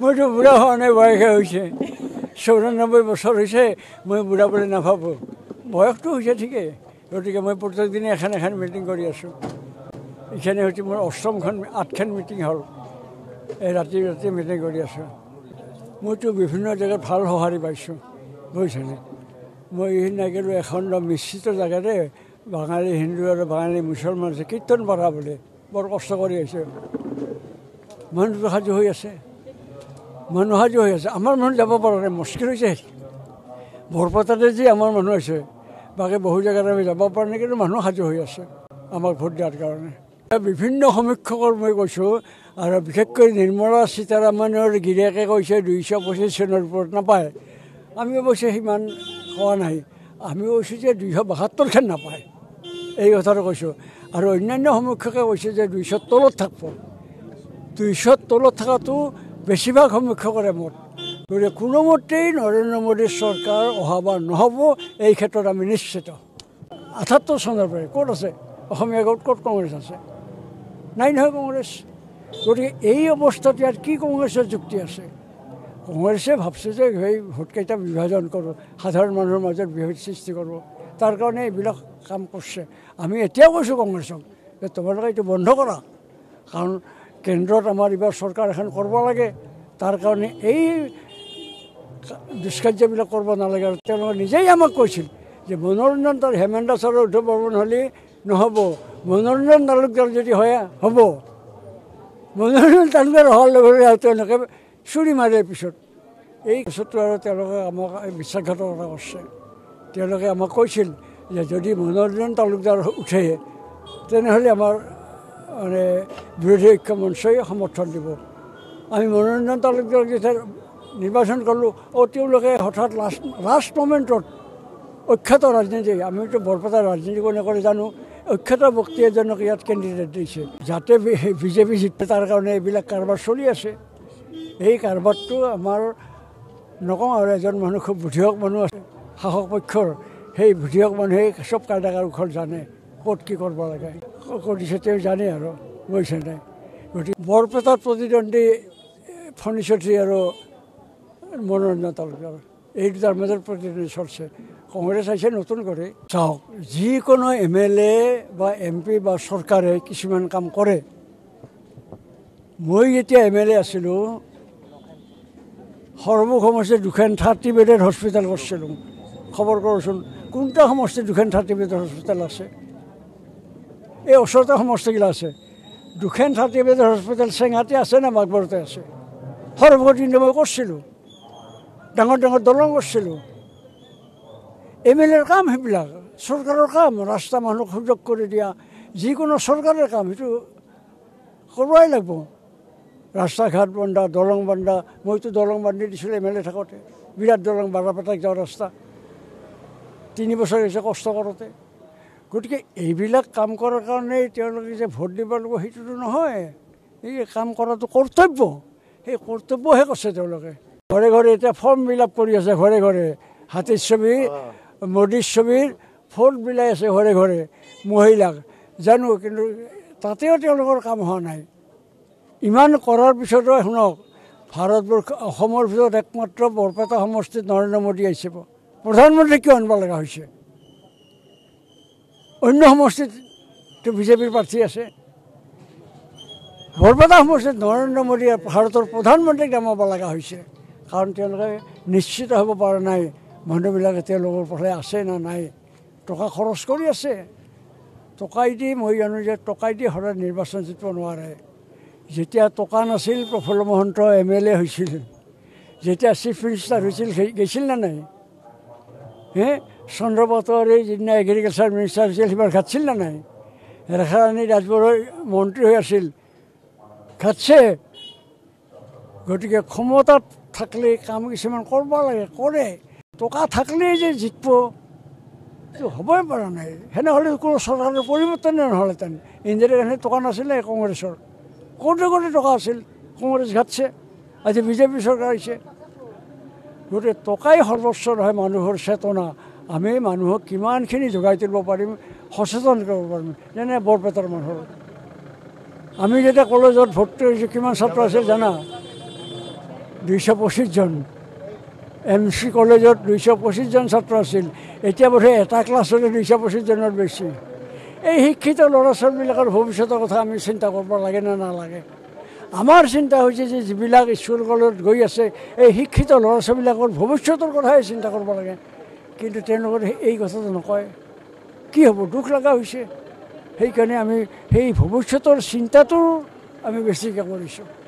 মইতো বুঢ়া হোৱা নাই বয়সে হৈছে চৌৰানব্বৈ বছৰ হৈছে মই বুঢ়া বুলি নাভাবোঁ বয়সটো হৈছে ঠিকেই গতিকে মই প্ৰত্যেকদিনে এখন এখন মিটিং কৰি আছোঁ এইখানে হৈছে মোৰ অষ্টমখন আঠখন মিটিং হ'ল এই ৰাতি ৰাতি মিটিং কৰি আছোঁ মইতো বিভিন্ন জেগাত ভাল সঁহাৰি পাইছোঁ বুজিছেনে মই এইখিনি গ'লোঁ এখন মিশ্ৰিত জেগাতে বাঙালী হিন্দু আৰু বাঙালী মুছলমান আছে কীৰ্তন পাৰা বুলি বৰ কষ্ট কৰি আহিছোঁ মানুহটো সাজু হৈ আছে মানুহ সাজু হৈ আছে আমাৰ মানুহ যাব পৰা নাই মুস্কিল হৈছে বৰপেটাতে যি আমাৰ মানুহ আছে বাকী বহু জেগাত আমি যাব পৰা নাই কিন্তু মানুহ সাজু হৈ আছে আমাক ভোট দিয়াৰ কাৰণে বিভিন্ন সমীক্ষকৰ মই কৈছোঁ আৰু বিশেষকৈ নিৰ্মলা সীতাৰমণৰ গিৰিয়েকে কৈছে দুইশ পঁচিছ চনৰ ওপৰত নাপায় আমি অৱশ্যে সিমান কোৱা নাই আমি কৈছোঁ যে দুইশ বাসত্তৰখন নাপায় এই কথাটো কৈছোঁ আৰু অন্যান্য সমীক্ষকে কৈছে যে দুইশ তলত থাকিব দুইশ তলত থকাটো বেছিভাগ সমীক্ষকৰে মত গতিকে কোনোমতেই নৰেন্দ্ৰ মোদীৰ চৰকাৰ অহা বা নহ'ব এই ক্ষেত্ৰত আমি নিশ্চিত আঠাত্তৰ চনৰ পৰাই ক'ত আছে অসমীয়া গোট ক'ত কংগ্ৰেছ আছে নাই নহয় কংগ্ৰেছ গতিকে এই অৱস্থাত ইয়াত কি কংগ্ৰেছৰ যুক্তি আছে কংগ্ৰেছে ভাবছে যে সেই ভোটকেইটা বিভাজন কৰোঁ সাধাৰণ মানুহৰ মাজত বিভেদ সৃষ্টি কৰোঁ তাৰ কাৰণে এইবিলাক কাম কৰছে আমি এতিয়াও কৈছোঁ কংগ্ৰেছক যে তোমালোকে এইটো বন্ধ কৰা কাৰণ কেন্দ্ৰত আমাৰ এইবাৰ চৰকাৰ এখন কৰিব লাগে তাৰ কাৰণে এই দুষ্কাৰ্যবিলাক কৰিব নালাগে আৰু তেওঁলোকে নিজেই আমাক কৈছিল যে মনোৰঞ্জন তাৰ হেমেন দাস আৰু উদ্ধৱ বৰ্মন হ'লে নহ'ব মনোৰঞ্জন তালুকদাৰ যদি হয় হ'ব মনোৰঞ্জন তালুকদাৰ হোৱাৰ লগে লগে আৰু তেওঁলোকে চুৰি মাৰে পিছত এই পিছতো আৰু তেওঁলোকে আমাক বিশ্বাসঘাতকতা কৰিছে তেওঁলোকে আমাক কৈছিল যে যদি মনোৰঞ্জন তালুকদাৰ উঠে তেনেহ'লে আমাৰ মানে বিৰোধী ঐক্য মঞ্চই সমৰ্থন দিব আমি মনোৰঞ্জন তালুকদাৰ যেতিয়া নিৰ্বাচন কৰিলোঁ অঁ তেওঁলোকে হঠাৎ লাষ্ট লাষ্ট মমেণ্টত অখ্যাত ৰাজনীতি আমিতো বৰপেটাৰ ৰাজনীতি কৰি কৰে জানো অখ্যাত ব্যক্তি এজনক ইয়াত কেণ্ডিডেট দিছে যাতে বিজেপি জিতে তাৰ কাৰণে এইবিলাক কাৰোবাৰ চলি আছে এই কাৰোবাৰটো আমাৰ নকওঁ আৰু এজন মানুহ খুব বুধিয়ক মানুহ আছে শাসক পক্ষৰ সেই বুধিয়ক মানুহেই চব কাৰ্ডাকাৰ ঘৰ জানে ক'ত কি কৰিব লাগে কৰিছে তেওঁ জানে আৰু বুজিছে নাই গতিকে বৰপেটাত প্ৰতিদ্বন্দ্বী ফণী চৌধুৰী আৰু মনোৰঞ্জন তালুকদাৰ এই দুটাৰ মাজত প্ৰতিদ্বন্দ্বী চলছে কংগ্ৰেছ আহিছে নতুন কৰি চাওক যিকোনো এম এল এ বা এম পি বা চৰকাৰে কিছুমান কাম কৰে মই যেতিয়া এম এল এ আছিলোঁ সৰ্বক সমষ্টি দুখন থাৰ্টি বেডেড হস্পিটেল কৰিছিলোঁ খবৰ কৰোঁচোন কোনটা সমষ্টিত দুখন থাৰ্টি বেডেড হস্পিটেল আছে এই ওচৰতে সমষ্টিগিলা আছে দুখেন থাৰ্টি বেডৰ হস্পিটেল চেঙাতে আছে নে মাকবৰতে আছে সৰ্বদিনটো মই কৰিছিলোঁ ডাঙৰ ডাঙৰ দলং কৰিছিলোঁ এম এল এৰ কাম সেইবিলাক চৰকাৰৰ কাম ৰাস্তা মানুহক সুযোগ কৰি দিয়া যিকোনো চৰকাৰৰ কাম সেইটো কৰোৱাই লাগিব ৰাস্তা ঘাট বান্ধা দলং বান্ধা মইতো দলং বান্ধি দিছিলোঁ এম এল এ থাকোঁতে বিৰাট দলং বাৰাপাটাক যাওঁ ৰাস্তা তিনি বছৰ হৈছে কষ্ট কৰোঁতে গতিকে এইবিলাক কাম কৰাৰ কাৰণেই তেওঁলোকে যে ভোট দিব লাগিব সেইটোতো নহয় এই কাম কৰাটো কৰ্তব্য সেই কৰ্তব্যহে কৰিছে তেওঁলোকে ঘৰে ঘৰে এতিয়া ফৰ্ম বিলাপ কৰি আছে ঘৰে ঘৰে হাতীৰ ছবিৰ মোদীৰ ছবিৰ ফৰ্ম বিলাই আছে ঘৰে ঘৰে মহিলাক জানো কিন্তু তাতেও তেওঁলোকৰ কাম হোৱা নাই ইমান কৰাৰ পিছতো শুনক ভাৰতবৰ্ষ অসমৰ ভিতৰত একমাত্ৰ বৰপেটা সমষ্টিত নৰেন্দ্ৰ মোদী আহিছে প্ৰধানমন্ত্ৰী কিয় আনিব লগা হৈছে অন্য সমষ্টিতো বিজেপিৰ প্ৰাৰ্থী আছে বৰপেটা সমষ্টিত নৰেন্দ্ৰ মোদীয়ে ভাৰতৰ প্ৰধানমন্ত্ৰীক নামাব লগা হৈছে কাৰণ তেওঁলোকে নিশ্চিত হ'ব পৰা নাই মানুহবিলাকে তেওঁলোকৰ ফালে আছে না নাই টকা খৰচ কৰি আছে টকাইদি মই জানো যে টকাইদি সদায় নিৰ্বাচন জিতিব নোৱাৰে যেতিয়া টকা নাছিল Prafulla Mahanta M L A হৈছিল যেতিয়া চিফ মিনিষ্টাৰ হৈছিল গৈছিল নে নাই হে চন্দ্ৰপথৰ যিদিনা এগ্ৰিকালচাৰ মিনিষ্টাৰ হৈছিল সিমান খাটছিল নে নাই ৰাসায়নিক ৰাজবৰৰ মন্ত্ৰী হৈ আছিল খাটছে গতিকে ক্ষমতাত থাকিলে কাম কিছুমান কৰিব লাগে কৰে টকা থাকিলেই যে জিতব এইটো হ'বই পৰা নাই সেনেহ'লে কোনো চৰকাৰৰ পৰিৱৰ্তনে নহ'লে তেনে ইন্দিৰা গান্ধী টকা নাছিলে কংগ্ৰেছৰ কোটি কোটি টকা আছিল কংগ্ৰেছ ঘাটছে আজি বিজেপি চৰকাৰ আহিছে গতিকে টকাই সৰ্বস্ব নহয় মানুহৰ চেতনা আমি মানুহক কিমানখিনি যোগাই তুলিব পাৰিম সচেতন কৰিব পাৰিম যেনে বৰপেটাৰ মানুহ আমি যেতিয়া কলেজত ভৰ্তি হৈছোঁ কিমান ছাত্ৰ আছিল জানা দুইশ পঁচিছজন এম চি কলেজত দুইশ পঁচিছজন ছাত্ৰ আছিল এতিয়া বোধহয় এটা ক্লাছতে দুইশ পঁচিছজনত বেছি এই শিক্ষিত ল'ৰা ছোৱালীবিলাকৰ ভৱিষ্যতৰ কথা আমি চিন্তা কৰিব লাগে নে নালাগে আমাৰ চিন্তা হৈছে যে যিবিলাক স্কুল কলেজত গৈ আছে এই শিক্ষিত ল'ৰা ছোৱালীবিলাকৰ ভৱিষ্যতৰ কথাই চিন্তা কৰিব লাগে কিন্তু তেওঁলোকে এই কথাটো নকয় কি হ'ব দুখ লগা হৈছে সেইকাৰণে আমি সেই ভৱিষ্যতৰ চিন্তাটো আমি বেছিকৈ কৰিছোঁ